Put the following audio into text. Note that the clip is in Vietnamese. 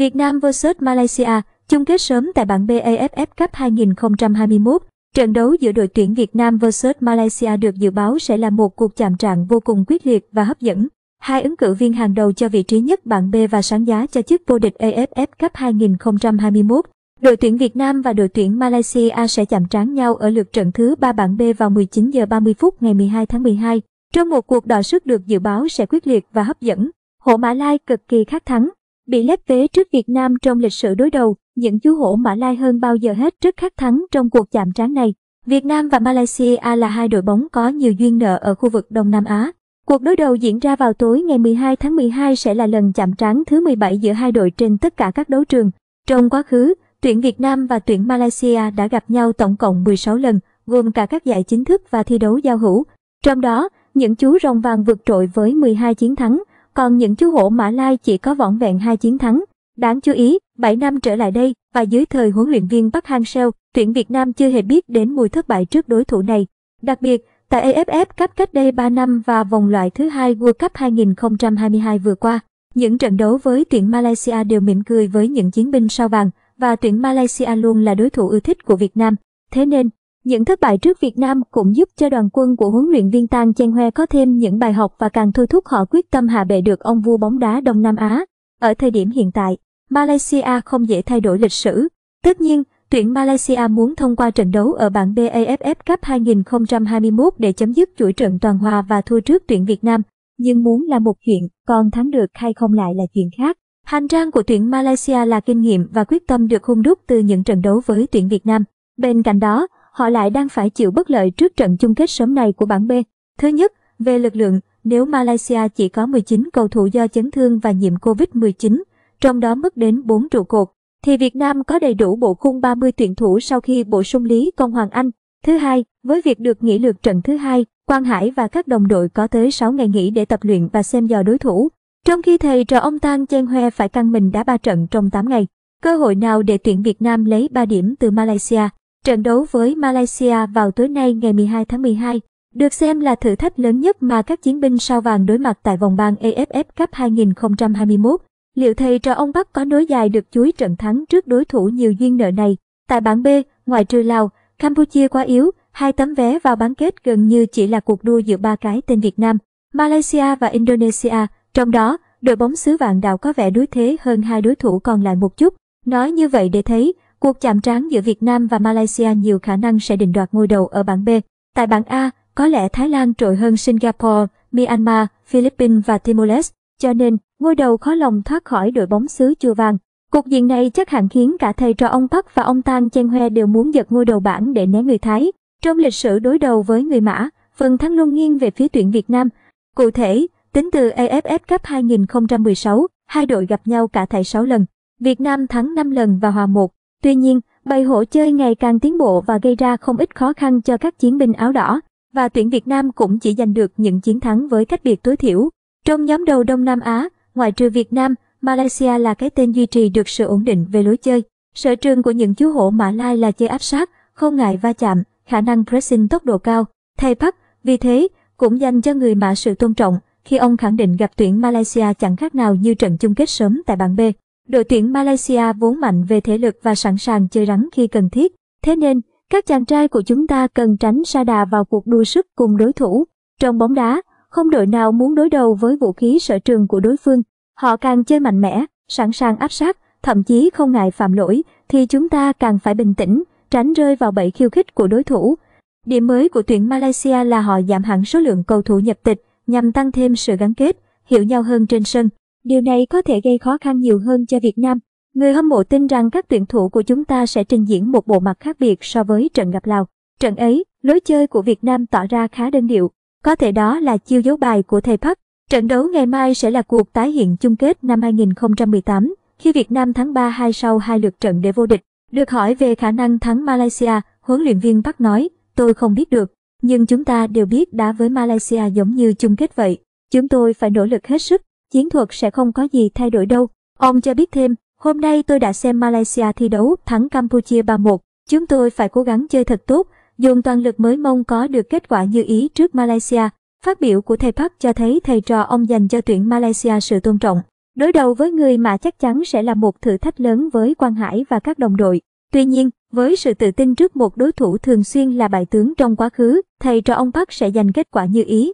Việt Nam vs Malaysia chung kết sớm tại bảng B AFF Cup 2021. Trận đấu giữa đội tuyển Việt Nam vs Malaysia được dự báo sẽ là một cuộc chạm trạng vô cùng quyết liệt và hấp dẫn. Hai ứng cử viên hàng đầu cho vị trí nhất bảng B và sáng giá cho chức vô địch AFF Cup 2021. Đội tuyển Việt Nam và đội tuyển Malaysia sẽ chạm trán nhau ở lượt trận thứ 3 bảng B vào 19 giờ 30 phút ngày 12 tháng 12. Trong một cuộc đọ sức được dự báo sẽ quyết liệt và hấp dẫn, Hộ Mã Lai cực kỳ khát thắng bị lép vế trước Việt Nam trong lịch sử đối đầu, những chú hổ Mã Lai hơn bao giờ hết trước khắc thắng trong cuộc chạm trán này. Việt Nam và Malaysia là hai đội bóng có nhiều duyên nợ ở khu vực Đông Nam Á. Cuộc đối đầu diễn ra vào tối ngày 12 tháng 12 sẽ là lần chạm trán thứ 17 giữa hai đội trên tất cả các đấu trường. Trong quá khứ, tuyển Việt Nam và tuyển Malaysia đã gặp nhau tổng cộng 16 lần, gồm cả các giải chính thức và thi đấu giao hữu. Trong đó, những chú rồng vàng vượt trội với 12 chiến thắng, còn những chú hổ Mã Lai chỉ có vỏn vẹn hai chiến thắng. Đáng chú ý, 7 năm trở lại đây và dưới thời huấn luyện viên Park Hang-seo, tuyển Việt Nam chưa hề biết đến mùi thất bại trước đối thủ này. Đặc biệt, tại AFF Cup cách đây 3 năm và vòng loại thứ hai World Cup 2022 vừa qua, những trận đấu với tuyển Malaysia đều mỉm cười với những chiến binh sao vàng và tuyển Malaysia luôn là đối thủ ưa thích của Việt Nam. Thế nên, những thất bại trước Việt Nam cũng giúp cho đoàn quân của huấn luyện viên Tang Chen hoa có thêm những bài học và càng thôi thúc họ quyết tâm hạ bệ được ông vua bóng đá Đông Nam Á. Ở thời điểm hiện tại, Malaysia không dễ thay đổi lịch sử. Tất nhiên, tuyển Malaysia muốn thông qua trận đấu ở bảng B AFF Cup 2021 để chấm dứt chuỗi trận toàn hòa và thua trước tuyển Việt Nam. Nhưng muốn là một chuyện, còn thắng được hay không lại là chuyện khác. Hành trang của tuyển Malaysia là kinh nghiệm và quyết tâm được hung đúc từ những trận đấu với tuyển Việt Nam. Bên cạnh đó, họ lại đang phải chịu bất lợi trước trận chung kết sớm này của bảng B. Thứ nhất, về lực lượng, nếu Malaysia chỉ có 19 cầu thủ do chấn thương và nhiễm Covid-19, trong đó mất đến 4 trụ cột, thì Việt Nam có đầy đủ bộ khung 30 tuyển thủ sau khi bổ sung Lý Công Hoàng Anh. Thứ hai, với việc được nghỉ lượt trận thứ hai, Quang Hải và các đồng đội có tới 6 ngày nghỉ để tập luyện và xem dò đối thủ. Trong khi thầy trò ông Tang Chen Hoe phải căng mình đá 3 trận trong 8 ngày, cơ hội nào để tuyển Việt Nam lấy 3 điểm từ Malaysia Trận đấu với Malaysia vào tối nay ngày 12 tháng 12 được xem là thử thách lớn nhất mà các chiến binh sao vàng đối mặt tại vòng bảng AFF Cup 2021. Liệu thầy trò ông Bắc có nối dài được chuối trận thắng trước đối thủ nhiều duyên nợ này? Tại bảng B, ngoài trừ Lào, Campuchia quá yếu, hai tấm vé vào bán kết gần như chỉ là cuộc đua giữa ba cái tên Việt Nam, Malaysia và Indonesia, trong đó đội bóng xứ vạn đạo có vẻ đối thế hơn hai đối thủ còn lại một chút. Nói như vậy để thấy, Cuộc chạm trán giữa Việt Nam và Malaysia nhiều khả năng sẽ định đoạt ngôi đầu ở bảng B. Tại bảng A, có lẽ Thái Lan trội hơn Singapore, Myanmar, Philippines và Timor-Leste, cho nên ngôi đầu khó lòng thoát khỏi đội bóng xứ chùa vàng. Cuộc diện này chắc hẳn khiến cả thầy trò ông Park và ông Tang Chen Hue đều muốn giật ngôi đầu bảng để né người Thái. Trong lịch sử đối đầu với người Mã, phần thắng luôn nghiêng về phía tuyển Việt Nam. Cụ thể, tính từ AFF Cup 2016, hai đội gặp nhau cả thảy 6 lần. Việt Nam thắng 5 lần và hòa 1, Tuy nhiên, bầy hổ chơi ngày càng tiến bộ và gây ra không ít khó khăn cho các chiến binh áo đỏ, và tuyển Việt Nam cũng chỉ giành được những chiến thắng với cách biệt tối thiểu. Trong nhóm đầu Đông Nam Á, ngoại trừ Việt Nam, Malaysia là cái tên duy trì được sự ổn định về lối chơi. Sở trường của những chú hổ Mã Lai là chơi áp sát, không ngại va chạm, khả năng pressing tốc độ cao, Thầy Park vì thế cũng dành cho người Mã sự tôn trọng khi ông khẳng định gặp tuyển Malaysia chẳng khác nào như trận chung kết sớm tại bảng B. Đội tuyển Malaysia vốn mạnh về thể lực và sẵn sàng chơi rắn khi cần thiết, thế nên các chàng trai của chúng ta cần tránh sa đà vào cuộc đua sức cùng đối thủ. Trong bóng đá, không đội nào muốn đối đầu với vũ khí sở trường của đối phương. Họ càng chơi mạnh mẽ, sẵn sàng áp sát, thậm chí không ngại phạm lỗi, thì chúng ta càng phải bình tĩnh, tránh rơi vào bẫy khiêu khích của đối thủ. Điểm mới của tuyển Malaysia là họ giảm hẳn số lượng cầu thủ nhập tịch nhằm tăng thêm sự gắn kết, hiểu nhau hơn trên sân. Điều này có thể gây khó khăn nhiều hơn cho Việt Nam. Người hâm mộ tin rằng các tuyển thủ của chúng ta sẽ trình diễn một bộ mặt khác biệt so với trận gặp Lào. Trận ấy, lối chơi của Việt Nam tỏ ra khá đơn điệu. Có thể đó là chiêu dấu bài của thầy Park. Trận đấu ngày mai sẽ là cuộc tái hiện chung kết năm 2018, khi Việt Nam thắng 3-2 sau hai lượt trận để vô địch. Được hỏi về khả năng thắng Malaysia, huấn luyện viên Park nói, tôi không biết được, nhưng chúng ta đều biết đá với Malaysia giống như chung kết vậy. Chúng tôi phải nỗ lực hết sức chiến thuật sẽ không có gì thay đổi đâu. Ông cho biết thêm, hôm nay tôi đã xem Malaysia thi đấu thắng Campuchia 3-1. Chúng tôi phải cố gắng chơi thật tốt, dùng toàn lực mới mong có được kết quả như ý trước Malaysia. Phát biểu của thầy Park cho thấy thầy trò ông dành cho tuyển Malaysia sự tôn trọng. Đối đầu với người mà chắc chắn sẽ là một thử thách lớn với Quang Hải và các đồng đội. Tuy nhiên, với sự tự tin trước một đối thủ thường xuyên là bại tướng trong quá khứ, thầy trò ông Park sẽ giành kết quả như ý.